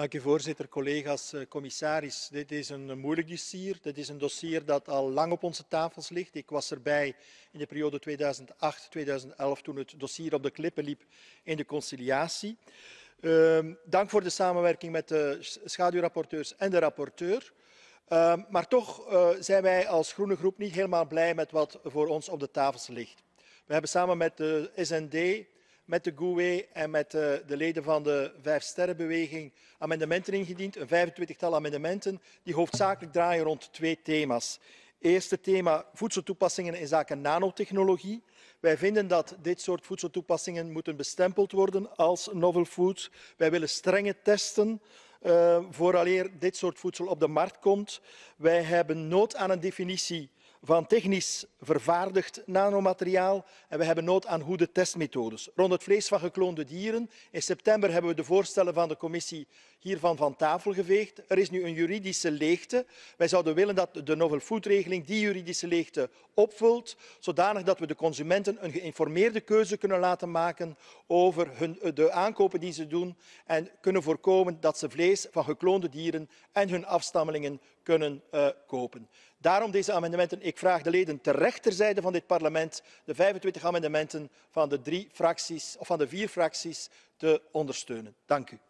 Dank voorzitter, collega's, eh, commissaris. Dit is een moeilijk dossier. Dit is een dossier dat al lang op onze tafels ligt. Ik was erbij in de periode 2008-2011 toen het dossier op de klippen liep in de conciliatie. Uh, dank voor de samenwerking met de schaduwrapporteurs en de rapporteur. Uh, maar toch uh, zijn wij als groene groep niet helemaal blij met wat voor ons op de tafels ligt. We hebben samen met de SND met de GUE en met de, eh, de leden van de Vijf Sterrenbeweging amendementen ingediend, een 25-tal amendementen, die hoofdzakelijk draaien rond twee thema's. Eerste thema, voedseltoepassingen in zaken nanotechnologie. Wij vinden dat dit soort voedseltoepassingen moeten bestempeld worden als novel foods. Wij willen strenge testen uh, eh, vooraleer dit soort voedsel op de markt komt. Wij hebben nood aan een definitie van technisch vervaardigd nanomateriaal en we hebben nood aan goede testmethodes. Rond het vlees van gekloonde dieren. In september hebben we de voorstellen van de commissie hiervan van tafel geveegd. Er is nu een juridische leegte. Wij zouden willen dat de novel food-regeling die juridische leegte opvult, zodanig dat we de consumenten een geïnformeerde keuze kunnen laten maken over hun, de aankopen die ze doen en kunnen voorkomen dat ze vlees van gekloonde dieren en hun afstammelingen kunnen uh, kopen. Daarom deze amendementen. Ik vraag de leden ter rechterzijde van dit parlement de 25 amendementen van de, drie fracties, of van de vier fracties te ondersteunen. Dank u.